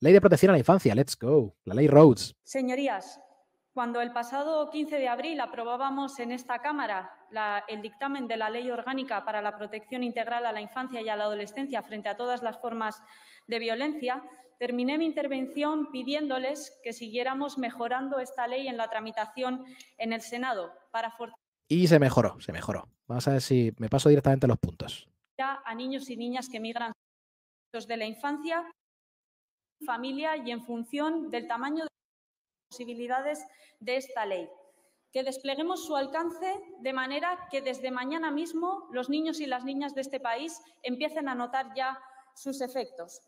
Ley de protección a la infancia, let's go, la ley Rhodes. Señorías, cuando el pasado 15 de abril aprobábamos en esta Cámara el dictamen de la Ley Orgánica para la Protección Integral a la Infancia y a la Adolescencia frente a todas las formas de violencia, terminé mi intervención pidiéndoles que siguiéramos mejorando esta ley en la tramitación en el Senado para Y se mejoró, se mejoró. Vamos a ver si me paso directamente a los puntos. A niños y niñas que migran de la infancia familia y en función del tamaño de las posibilidades de esta ley. Que despleguemos su alcance de manera que desde mañana mismo los niños y las niñas de este país empiecen a notar ya sus efectos.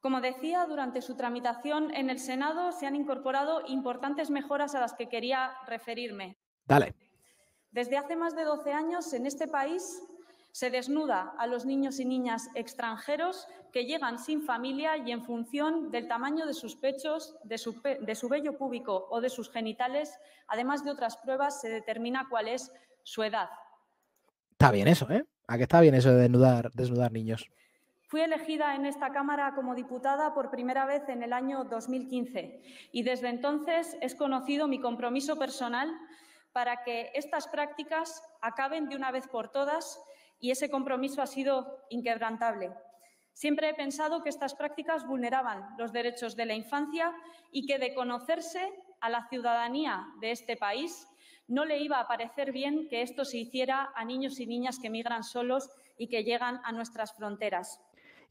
Como decía, durante su tramitación en el Senado se han incorporado importantes mejoras a las que quería referirme. Desde hace más de 12 años en este país se desnuda a los niños y niñas extranjeros que llegan sin familia y en función del tamaño de sus pechos, de su, vello púbico o de sus genitales, además de otras pruebas, se determina cuál es su edad. Está bien eso, ¿eh? ¿A qué está bien eso de desnudar, desnudar niños? Fui elegida en esta Cámara como diputada por primera vez en el año 2015 y desde entonces es conocido mi compromiso personal para que estas prácticas acaben de una vez por todas y ese compromiso ha sido inquebrantable. Siempre he pensado que estas prácticas vulneraban los derechos de la infancia y que de conocerse a la ciudadanía de este país no le iba a parecer bien que esto se hiciera a niños y niñas que migran solos y que llegan a nuestras fronteras.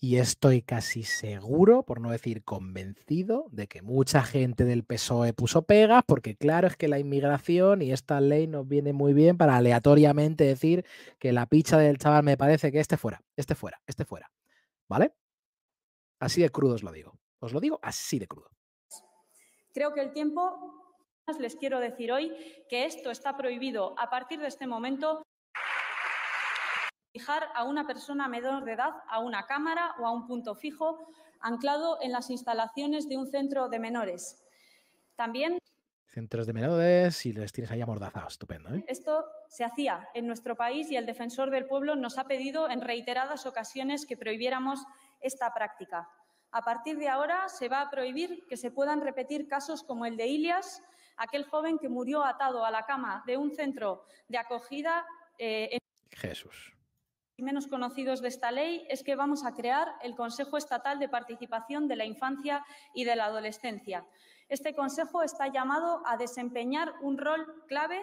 Y estoy casi seguro, por no decir convencido, de que mucha gente del PSOE puso pegas, porque claro, es que la inmigración y esta ley nos viene muy bien para aleatoriamente decir que la picha del chaval me parece que este fuera, este fuera, este fuera. ¿Vale? Así de crudo os lo digo. Os lo digo así de crudo. Creo que el tiempo les quiero decir hoy que esto está prohibido a partir de este momento a una persona menor de edad a una cámara o a un punto fijo anclado en las instalaciones de un centro de menores. También centros de menores y les tienes ahí amordazados. Estupendo. ¿eh? Esto se hacía en nuestro país y el defensor del pueblo nos ha pedido en reiteradas ocasiones que prohibiéramos esta práctica. A partir de ahora se va a prohibir que se puedan repetir casos como el de Ilias, aquel joven que murió atado a la cama de un centro de acogida. Eh, en... Jesús menos conocidos de esta ley es que vamos a crear el Consejo Estatal de Participación de la Infancia y de la Adolescencia. Este Consejo está llamado a desempeñar un rol clave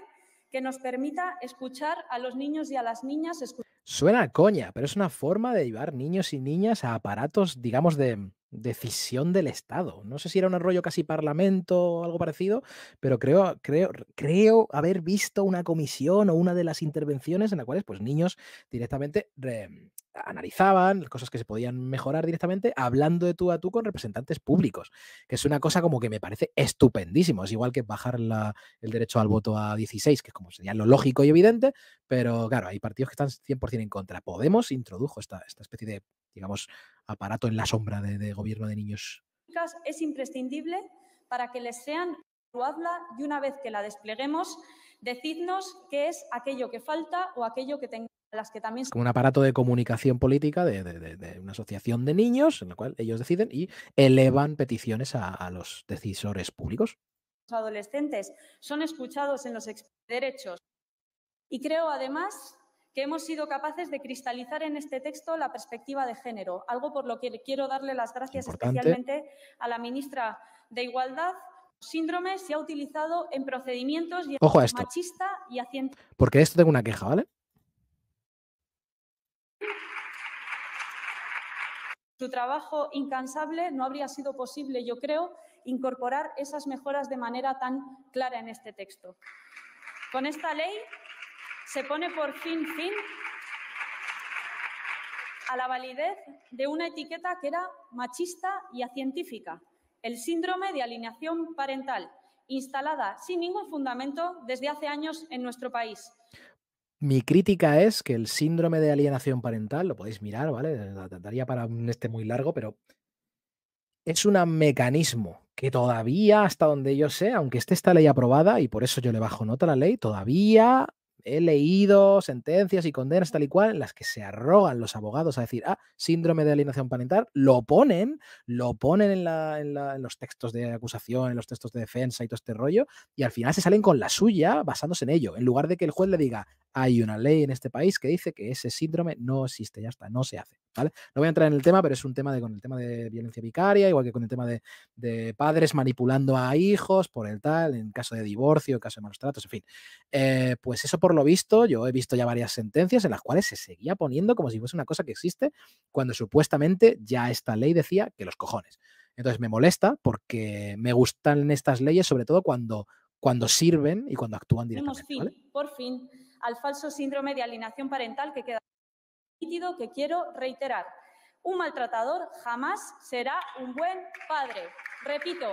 que nos permita escuchar a los niños y a las niñas. Suena a coña, pero es una forma de llevar niños y niñas a aparatos, digamos, de, decisión del Estado. No sé si era un arroyo casi parlamento o algo parecido, pero creo, creo, creo haber visto una comisión o una de las intervenciones en la cuales pues, niños directamente analizaban mm, analizaban cosas que se podían mejorar directamente hablando de tú a tú con representantes públicos, que es una cosa como que me parece estupendísimo. Es igual que bajar el derecho al voto a 16, que es como sería lo lógico y evidente, pero claro, hay partidos que están 100% en contra. Podemos introdujo esta especie de digamos, aparato en la sombra de, gobierno de niños. Es imprescindible para que les sean su habla y una vez que la despleguemos, decidnos qué es aquello que falta o aquello que tenga las que también... Como un aparato de comunicación política de, una asociación de niños, en la cual ellos deciden y elevan peticiones a, a los decisores públicos. Los adolescentes son escuchados en los derechos. Y creo además que hemos sido capaces de cristalizar en este texto la perspectiva de género, algo por lo que quiero darle las gracias especialmente a la ministra de Igualdad. Síndrome se ha utilizado en procedimientos y Ojo machista y haciendo... Porque esto tengo una queja, ¿vale? Su trabajo incansable no habría sido posible, yo creo, incorporar esas mejoras de manera tan clara en este texto. Con esta ley se pone por fin fin a la validez de una etiqueta que era machista y acientífica, el síndrome de alineación parental, instalada sin ningún fundamento desde hace años en nuestro país. Mi crítica es que el síndrome de alienación parental, lo podéis mirar, ¿vale? Daría para un este muy largo, pero es un mecanismo que todavía, hasta donde yo sé, aunque esté esta ley aprobada, y por eso yo le bajo nota a la ley, todavía he leído sentencias y condenas tal y cual en las que se arrogan los abogados a decir, ah, síndrome de alienación parental, lo ponen, lo ponen en, la, en, los textos de acusación, en los textos de defensa y todo este rollo, y al final se salen con la suya basándose en ello, en lugar de que el juez le diga, hay una ley en este país que dice que ese síndrome no existe, ya está, no se hace. ¿Vale? No voy a entrar en el tema, pero es un tema de, con el tema de violencia vicaria, igual que con el tema de, padres manipulando a hijos por el tal, en caso de divorcio, en caso de malos tratos, en fin. Eh, pues eso por lo visto, yo he visto ya varias sentencias en las cuales se seguía poniendo como si fuese una cosa que existe, cuando supuestamente ya esta ley decía que los cojones. Entonces me molesta porque me gustan estas leyes, sobre todo cuando, cuando sirven y cuando actúan directamente. Por fin, al falso síndrome de alineación parental que queda nítido que quiero reiterar. Un maltratador jamás será un buen padre. Repito,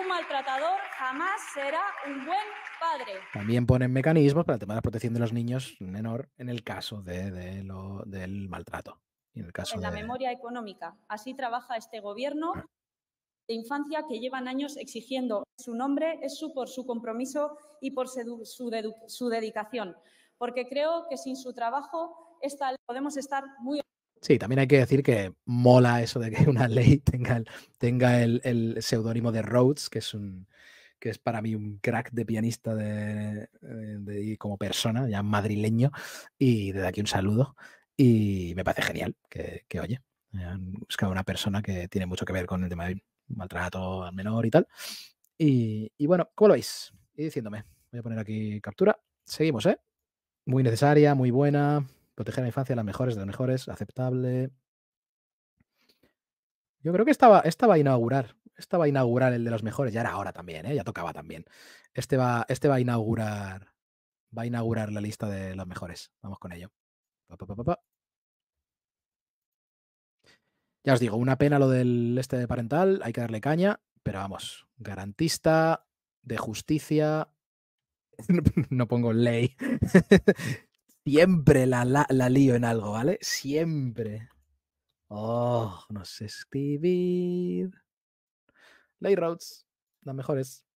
un maltratador jamás será un buen padre. También ponen mecanismos para el tema de la protección de los niños menor en el caso de, lo, del maltrato. En, el caso la memoria económica. Así trabaja este gobierno de infancia que llevan años exigiendo su nombre, es su por su compromiso y por su, dedicación. Porque creo que sin su trabajo podemos estar muy Sí, también hay que decir que mola eso de que una ley tenga el, tenga el, el seudónimo de Rhodes, que es un que es para mí un crack de pianista eh, de, como persona, ya madrileño, y desde aquí un saludo. Y me parece genial que, que oye, han buscado una persona que tiene mucho que ver con el tema del maltrato al menor y tal. Y, y bueno, ¿cómo lo veis? Y diciéndome, voy a poner aquí captura. Seguimos, ¿eh? Muy necesaria, muy buena proteger a la infancia, las mejores de las mejores, aceptable. Yo creo que esta va, a inaugurar. Esta va a inaugurar el de los mejores. Ya era ahora también, ¿eh? ya tocaba también. Este va, este va a inaugurar. Va a inaugurar la lista de los mejores. Vamos con ello. ya os digo, una pena lo del este parental, hay que darle caña, pero vamos, garantista, de justicia. no pongo ley. Siempre la, la, lío en algo, ¿vale? Siempre. Oh, no sé escribir. la mejor es.